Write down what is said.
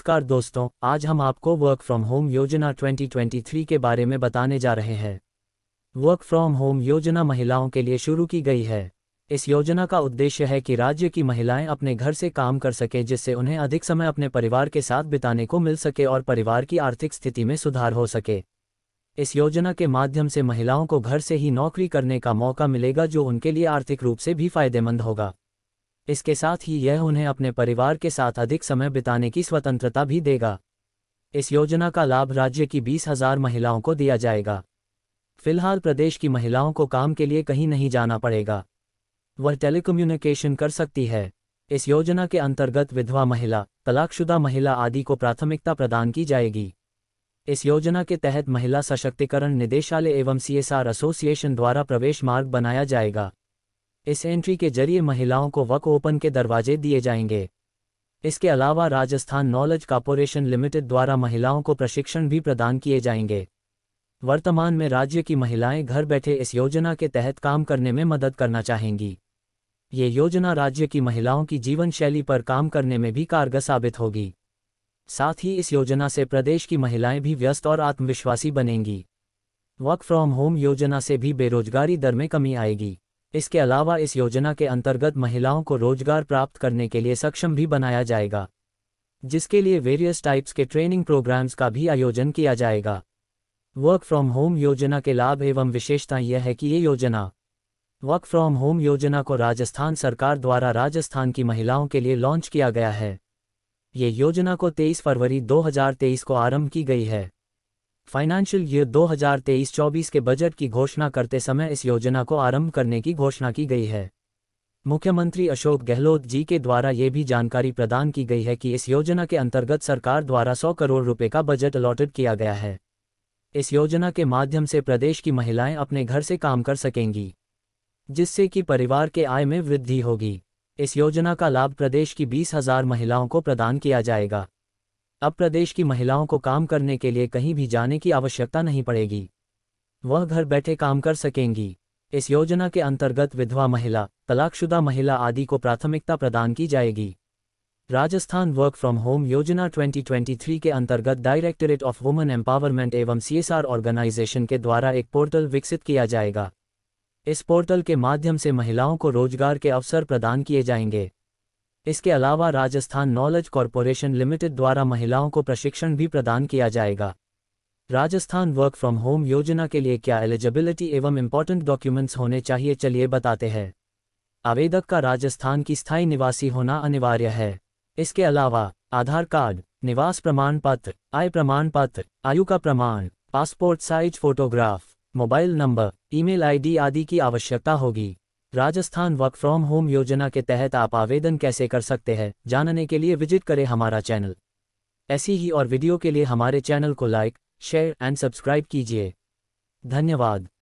नमस्कार दोस्तों आज हम आपको वर्क फ्रॉम होम योजना 2023 के बारे में बताने जा रहे हैं वर्क फ्रॉम होम योजना महिलाओं के लिए शुरू की गई है इस योजना का उद्देश्य है कि राज्य की महिलाएं अपने घर से काम कर सकें जिससे उन्हें अधिक समय अपने परिवार के साथ बिताने को मिल सके और परिवार की आर्थिक स्थिति में सुधार हो सके इस योजना के माध्यम से महिलाओं को घर से ही नौकरी करने का मौका मिलेगा जो उनके लिए आर्थिक रूप से भी फायदेमंद होगा इसके साथ ही यह उन्हें अपने परिवार के साथ अधिक समय बिताने की स्वतंत्रता भी देगा इस योजना का लाभ राज्य की बीस हजार महिलाओं को दिया जाएगा फिलहाल प्रदेश की महिलाओं को काम के लिए कहीं नहीं जाना पड़ेगा वह टेलीकम्युनिकेशन कर सकती है इस योजना के अंतर्गत विधवा महिला तलाकशुदा महिला आदि को प्राथमिकता प्रदान की जाएगी इस योजना के तहत महिला सशक्तिकरण निदेशालय एवं सीएसआर एसोसिएशन द्वारा प्रवेश मार्ग बनाया जाएगा इस एंट्री के जरिए महिलाओं को वक ओपन के दरवाजे दिए जाएंगे इसके अलावा राजस्थान नॉलेज कॉरपोरेशन लिमिटेड द्वारा महिलाओं को प्रशिक्षण भी प्रदान किए जाएंगे वर्तमान में राज्य की महिलाएं घर बैठे इस योजना के तहत काम करने में मदद करना चाहेंगी ये योजना राज्य की महिलाओं की जीवन शैली पर काम करने में भी कारगर साबित होगी साथ ही इस योजना से प्रदेश की महिलाएं भी व्यस्त और आत्मविश्वासी बनेंगी वर्क फ्रॉम होम योजना से भी बेरोजगारी दर में कमी आएगी इसके अलावा इस योजना के अंतर्गत महिलाओं को रोजगार प्राप्त करने के लिए सक्षम भी बनाया जाएगा जिसके लिए वेरियस टाइप्स के ट्रेनिंग प्रोग्राम्स का भी आयोजन किया जाएगा वर्क फ्रॉम होम योजना के लाभ एवं विशेषता यह है कि ये योजना वर्क फ्रॉम होम योजना को राजस्थान सरकार द्वारा राजस्थान की महिलाओं के लिए लॉन्च किया गया है ये योजना को 23 फरवरी 2023 को आरंभ की गई है फाइनेंशियल ईयर 2023-24 के बजट की घोषणा करते समय इस योजना को आरंभ करने की घोषणा की गई है मुख्यमंत्री अशोक गहलोत जी के द्वारा ये भी जानकारी प्रदान की गई है कि इस योजना के अंतर्गत सरकार द्वारा 100 करोड़ रुपए का बजट अलॉटेड किया गया है इस योजना के माध्यम से प्रदेश की महिलाएं अपने घर से काम कर सकेंगी जिससे कि परिवार के आय में वृद्धि होगी इस योजना का लाभ प्रदेश की बीस हजार महिलाओं को प्रदान किया जाएगा अब प्रदेश की महिलाओं को काम करने के लिए कहीं भी जाने की आवश्यकता नहीं पड़ेगी वह घर बैठे काम कर सकेंगी इस योजना के अंतर्गत विधवा महिला तलाकशुदा महिला आदि को प्राथमिकता प्रदान की जाएगी राजस्थान वर्क फ्रॉम होम योजना 2023 के अंतर्गत डायरेक्टरेट ऑफ वुमेन एम्पावरमेंट एवं सीएसआर ऑर्गेनाइजेशन के द्वारा एक पोर्टल विकसित किया जाएगा इस पोर्टल के माध्यम से महिलाओं को रोजगार के अवसर प्रदान किए जाएंगे इसके अलावा राजस्थान नॉलेज कॉरपोरेशन लिमिटेड द्वारा महिलाओं को प्रशिक्षण भी प्रदान किया जाएगा राजस्थान वर्क फ्रॉम होम योजना के लिए क्या एलिजिबिलिटी एवं इम्पोर्टेंट डॉक्यूमेंट्स होने चाहिए चलिए बताते हैं आवेदक का राजस्थान की स्थायी निवासी होना अनिवार्य है इसके अलावा आधार कार्ड निवास प्रमाण पत्र आय प्रमाण पत्र आयु का प्रमाण passport size photograph mobile number email ID आदि की आवश्यकता होगी राजस्थान वर्क फ्रॉम होम योजना के तहत आप आवेदन कैसे कर सकते हैं जानने के लिए विजिट करें हमारा चैनल ऐसी ही और वीडियो के लिए हमारे चैनल को लाइक शेयर एंड सब्सक्राइब कीजिए धन्यवाद